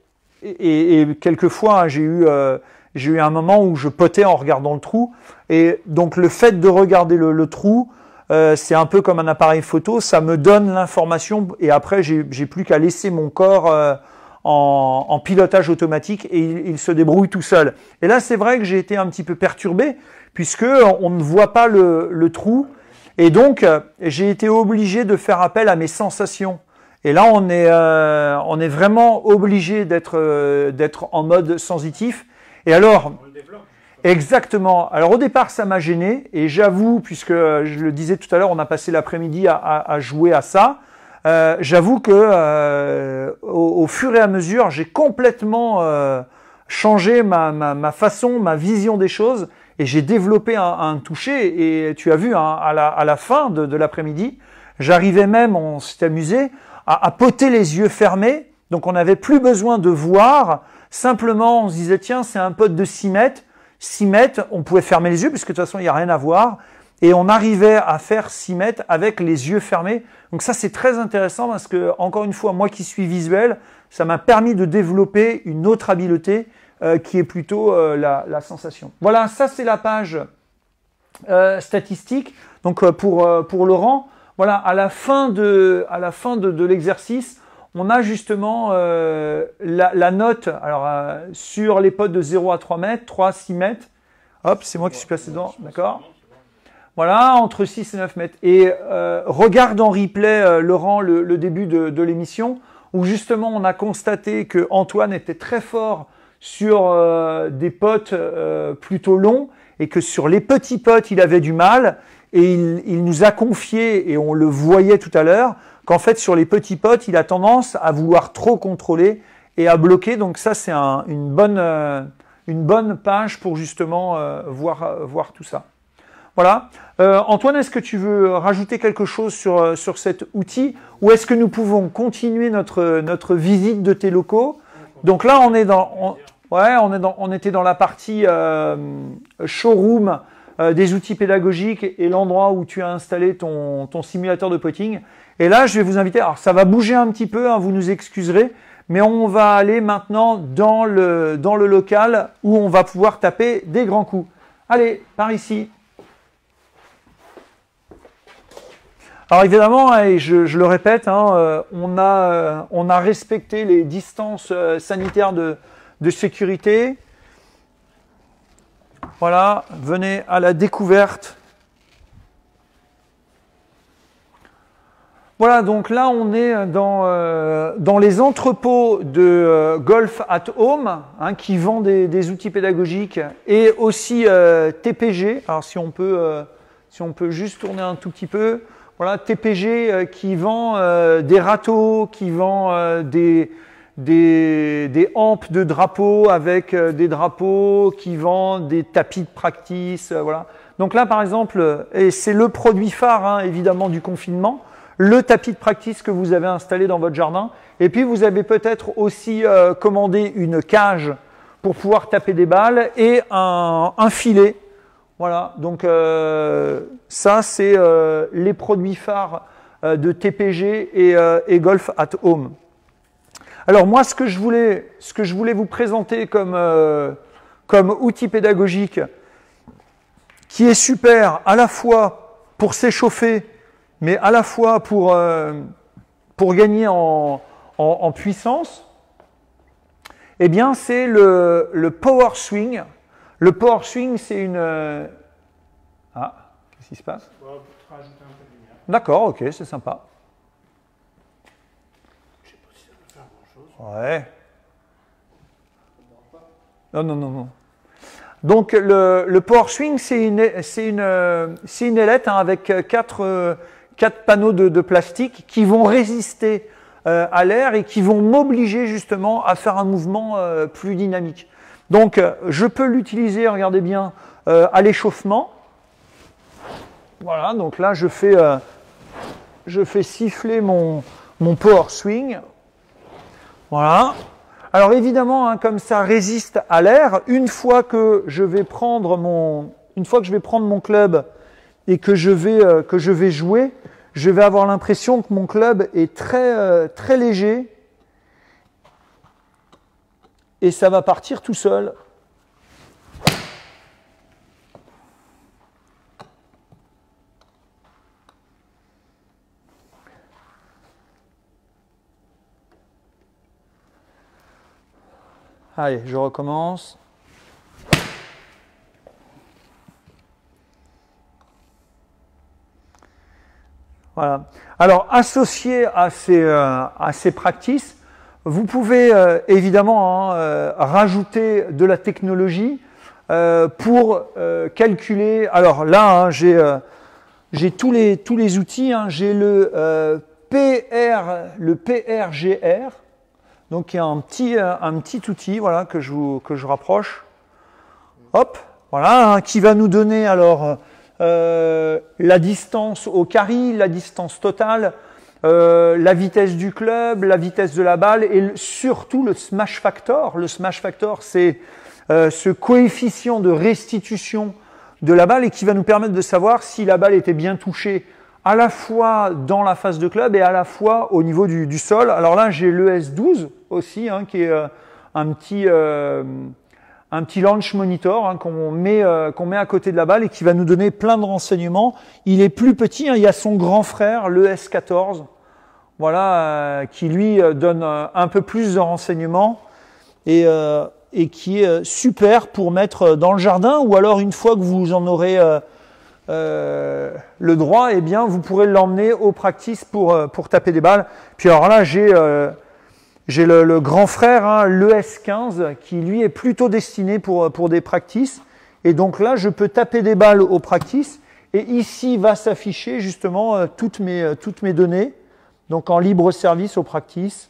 Speaker 1: quelquefois j'ai eu j'ai eu un moment où je potais en regardant le trou, et donc le fait de regarder le trou, c'est un peu comme un appareil photo, ça me donne l'information et après j'ai plus qu'à laisser mon corps en, pilotage automatique et il, se débrouille tout seul. Et là, c'est vrai que j'ai été un petit peu perturbé puisque on ne voit pas le, trou et donc j'ai été obligé de faire appel à mes sensations. Et là, on est, euh, vraiment obligé euh, d'être en mode sensitif. Et alors, exactement. Alors au départ, ça m'a gêné et j'avoue, puisque euh, je le disais tout à l'heure, on a passé l'après-midi à jouer à ça. Euh, j'avoue que euh, au, fur et à mesure, j'ai complètement euh, changé ma, façon, ma vision des choses, et j'ai développé un, toucher. Et tu as vu, hein, à, la, fin de, l'après-midi, j'arrivais même, on s'est amusé, à, à poter les yeux fermés. Donc on n'avait plus besoin de voir. Simplement, on se disait, tiens, c'est un pote de 6 mètres. 6 mètres, on pouvait fermer les yeux, puisque de toute façon, il n'y a rien à voir et on arrivait à faire 6 mètres avec les yeux fermés. Donc ça c'est très intéressant parce que encore une fois moi qui suis visuel, ça m'a permis de développer une autre habileté euh, qui est plutôt euh, la, sensation. Voilà, ça c'est la page euh, statistique. Donc pour, pour Laurent, voilà, à la fin de, à la fin de, l'exercice, on a justement la, note alors, sur les potes de 0 à 3 mètres, 3 à 6 mètres. Hop, c'est moi qui suis placé dedans, d'accord voilà, entre 6 et 9 mètres. Et euh, regarde en replay, euh, Laurent, le, début de, l'émission, où justement on a constaté que Antoine était très fort sur euh, des potes plutôt longs et que sur les petits potes, il avait du mal. Et il, nous a confié, et on le voyait tout à l'heure, qu'en fait sur les petits potes, il a tendance à vouloir trop contrôler et à bloquer. Donc ça, c'est une, bonne, une bonne page pour justement voir, voir tout ça. Voilà. Euh, Antoine, est-ce que tu veux rajouter quelque chose euh, sur, cet outil ou est-ce que nous pouvons continuer notre, notre visite de tes locaux Donc là, on est dans, est on était dans la partie euh, showroom des outils pédagogiques et l'endroit où tu as installé ton, simulateur de potting. Et là, je vais vous inviter. Alors, ça va bouger un petit peu, hein, vous nous excuserez, mais on va aller maintenant dans le, dans le local où on va pouvoir taper des grands coups. Allez, par ici. Alors évidemment, hein, et je, le répète, hein, euh, euh, on, a, respecté les distances euh, sanitaires de, sécurité. Voilà, venez à la découverte. Voilà, donc là on est dans, les entrepôts de Golf at Home hein, qui vend des, outils pédagogiques et aussi TPG. Alors si on peut, si on peut juste tourner un tout petit peu, voilà, TPG euh, qui vend euh, des râteaux, qui vend euh, des, des, des de drapeaux avec des drapeaux, qui vend des tapis de practice, voilà. Donc là, par exemple, et c'est le produit phare, hein, évidemment, du confinement, le tapis de practice que vous avez installé dans votre jardin, et puis vous avez peut-être aussi commandé une cage pour pouvoir taper des balles et un, un filet. Voilà, donc... Ça, c'est euh, les produits phares euh, de TPG euh, et, Golf at Home. Alors moi, ce que je voulais, ce que je voulais vous présenter comme, comme outil pédagogique, qui est super à la fois pour s'échauffer, mais à la fois pour, pour gagner en, en, puissance, eh bien, c'est le, le, Power Swing. Le Power Swing, c'est une se passe D'accord, ok, c'est sympa. Ouais. Non, non, non, non. Donc le, power swing, c'est une, ailette hein, avec quatre, quatre panneaux de, plastique qui vont résister euh, à l'air et qui vont m'obliger justement à faire un mouvement euh, plus dynamique. Donc euh, je peux l'utiliser, regardez bien, à l'échauffement. Voilà, donc là, je fais, euh, je fais siffler mon, mon power swing. Voilà. Alors évidemment, hein, comme ça résiste à l'air, une fois que je vais prendre mon, une fois que je vais prendre mon club et que je vais, euh, que je vais jouer, je vais avoir l'impression que mon club est très, euh, très léger et ça va partir tout seul. Allez, je recommence. Voilà. Alors, associé à ces, euh, à ces practices, vous pouvez euh, évidemment hein, euh, rajouter de la technologie pour calculer. Alors là, hein, j'ai tous les, tous les outils. Hein. j'ai le, PR, le PRGR, donc il y a un petit, euh, un petit outil voilà, que, je que je rapproche. Hop, voilà, hein, qui va nous donner alors euh, la distance au carré la distance totale, euh, la vitesse du club, la vitesse de la balle et surtout le smash factor. Le smash factor, c'est ce coefficient de restitution de la balle et qui va nous permettre de savoir si la balle était bien touchée à la fois dans la phase de club et à la fois au niveau du, sol. Alors là, j'ai l'ES12 aussi, hein, qui est euh, un petit euh, un petit launch monitor hein, qu'on met euh, qu'on met à côté de la balle et qui va nous donner plein de renseignements. Il est plus petit, hein, il y a son grand frère, le S14, voilà, qui lui donne un peu plus de renseignements et et qui est super pour mettre dans le jardin ou alors une fois que vous en aurez euh, le droit, et eh bien, vous pourrez l'emmener aux practice euh, pour, taper des balles. Puis alors là, j'ai euh, le, grand frère, hein, l'ES15, qui lui est plutôt destiné pour, des practices. Et donc là, je peux taper des balles aux practice. Et ici va s'afficher justement toutes, mes, toutes mes données. Donc en libre service aux practice.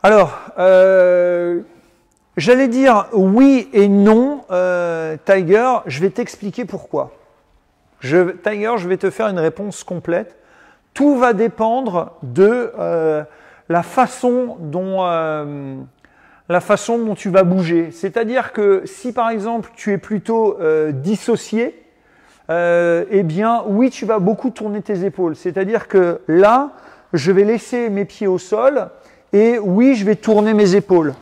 Speaker 1: Alors, euh, j'allais dire oui et non, euh, Tiger, je vais t'expliquer pourquoi. Je, Tiger, je vais te faire une réponse complète. Tout va dépendre de euh, la façon dont la façon dont tu vas bouger. C'est-à-dire que si par exemple tu es plutôt dissocié, eh bien oui, tu vas beaucoup tourner tes épaules. C'est-à-dire que là, je vais laisser mes pieds au sol, et oui, je vais tourner mes épaules.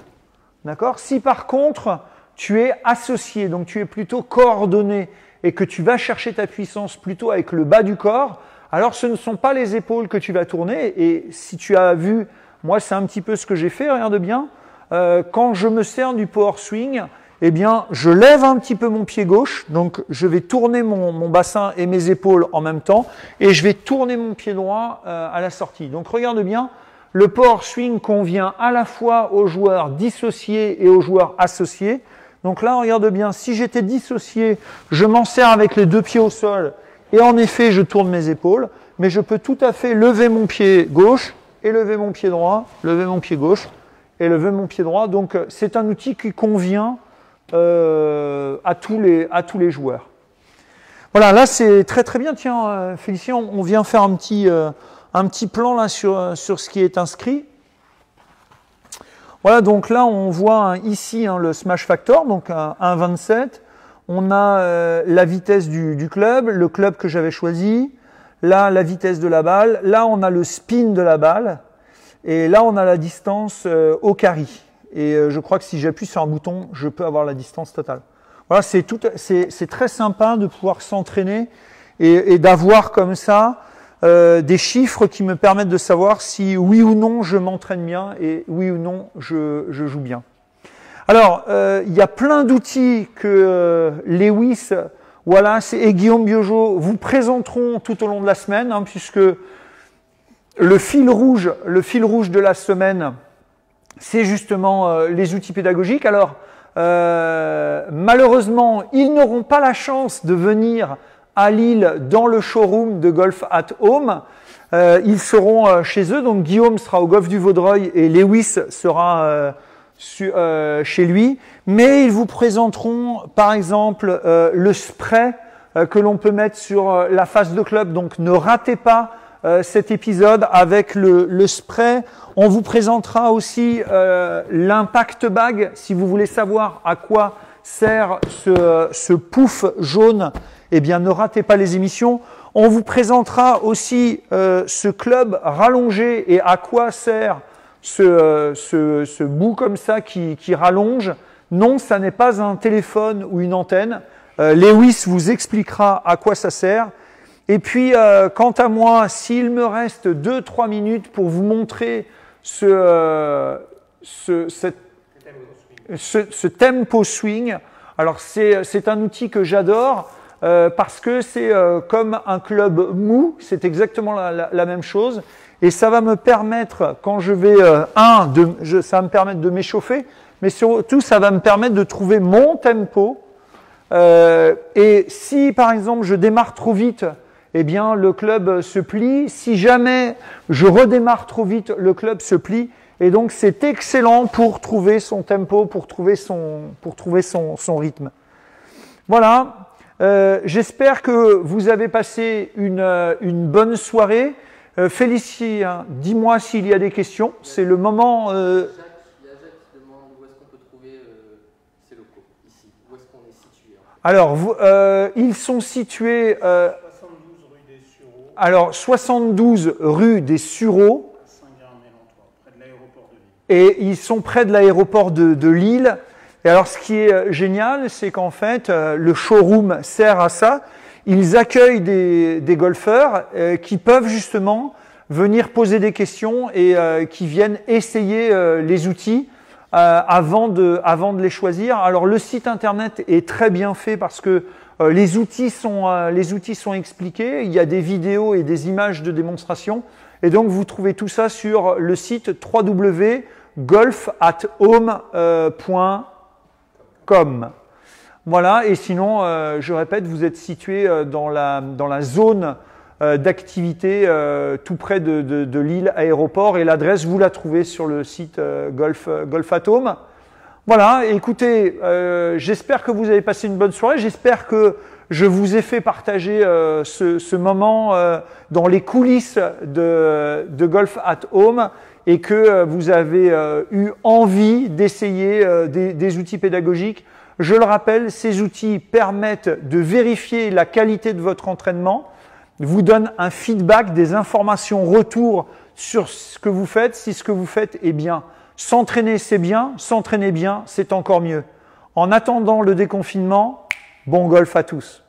Speaker 1: D'accord Si par contre, tu es associé, donc tu es plutôt coordonné et que tu vas chercher ta puissance plutôt avec le bas du corps, alors ce ne sont pas les épaules que tu vas tourner. Et si tu as vu, moi c'est un petit peu ce que j'ai fait, regarde bien, euh, quand je me sers du power swing, eh bien je lève un petit peu mon pied gauche, donc je vais tourner mon, bassin et mes épaules en même temps, et je vais tourner mon pied droit euh, à la sortie. Donc regarde bien, le port swing convient à la fois aux joueurs dissociés et aux joueurs associés. Donc là, regarde bien, si j'étais dissocié, je m'en sers avec les deux pieds au sol et en effet, je tourne mes épaules, mais je peux tout à fait lever mon pied gauche et lever mon pied droit, lever mon pied gauche et lever mon pied droit. Donc euh, c'est un outil qui convient euh, à, tous les, à tous les joueurs. Voilà, là c'est très très bien. Tiens, euh, Félicien, on vient faire un petit un petit plan là sur, sur ce qui est inscrit. Voilà, donc là on voit hein, ici hein, le smash factor, donc euh, un 1,27. On a euh, la vitesse du, club, le club que j'avais choisi. Là, la vitesse de la balle. Là, on a le spin de la balle. Et là, on a la distance euh, au carré. Et je crois que si j'appuie sur un bouton, je peux avoir la distance totale. Voilà, c'est très sympa de pouvoir s'entraîner et d'avoir comme ça euh, des chiffres qui me permettent de savoir si oui ou non je m'entraîne bien et oui ou non je, joue bien. Alors, euh, il y a plein d'outils que euh, Lewis Wallace et Guillaume Biojo vous présenteront tout au long de la semaine, hein, puisque le rouge, le fil rouge de la semaine, c'est justement les outils pédagogiques. Alors, malheureusement, ils n'auront pas la chance de venir à Lille dans le showroom de Golf at Home. Euh, ils seront euh, chez eux, donc Guillaume sera au Golf du Vaudreuil et Lewis sera euh, chez lui. Mais ils vous présenteront par exemple le spray que l'on peut mettre sur la face de club, donc ne ratez pas cet épisode avec le, spray. On vous présentera aussi l'impact bag si vous voulez savoir à quoi sert ce, ce pouf jaune eh bien ne ratez pas les émissions. On vous présentera aussi euh, ce club rallongé et à quoi sert ce, euh, bout comme ça qui, rallonge. Non, ça n'est pas un téléphone ou une antenne. Euh, Lewis vous expliquera à quoi ça sert. Et puis, quant à moi, s'il me reste 2-3 minutes pour vous montrer ce, ce, ce tempo swing, alors c'est un outil que j'adore. Euh, parce que c'est euh, comme un club mou, c'est exactement la, même chose. Et ça va me permettre, quand je vais, euh, un, de, je, ça va me permettre de m'échauffer, mais surtout ça va me permettre de trouver mon tempo. et si par exemple je démarre trop vite, eh bien le club se plie. Si jamais je redémarre trop vite, le club se plie. Et donc c'est excellent pour trouver son tempo, pour trouver son, pour trouver son, son rythme. Voilà, euh, j'espère que vous avez passé une, euh, bonne soirée. Euh, Félicie, hein, dis-moi s'il y a des questions. C'est le moment. Euh, Jacques, il a où Où est-ce est-ce qu'on peut trouver ces locaux, ici. Euh... Alors, vous, euh, ils sont situés. Euh, 72 rue des Sureaux. Alors, 72 rue des Lille. Et ils sont près de l'aéroport de Lille. Et alors ce qui est euh, génial, c'est qu'en fait, euh, le showroom sert à ça. Ils accueillent des, golfeurs euh, qui peuvent justement venir poser des questions et qui viennent essayer les outils avant, de, avant de les choisir. Alors le site internet est très bien fait parce que les outils, sont, les outils sont expliqués, il y a des vidéos et des images de démonstration. Et donc vous trouvez tout ça sur le site www.golfathome.com voilà, et sinon, euh, je répète, vous êtes situé euh, dans la, dans la zone euh, d'activité tout près de, de, l'île aéroport et l'adresse, vous la trouvez sur le site Golf, Golf Home. Voilà, écoutez, j'espère que vous avez passé une bonne soirée, j'espère que je vous ai fait partager ce, moment dans les coulisses de, de Golf at Home et que euh, vous avez euh, eu envie d'essayer euh, des, outils pédagogiques. Je le rappelle, ces outils permettent de vérifier la qualité de votre entraînement, vous donnent un feedback, des informations, retour sur ce que vous faites, si ce que vous faites est bien. S'entraîner, c'est bien, s'entraîner bien, c'est encore mieux. En attendant le déconfinement, bon golf à tous.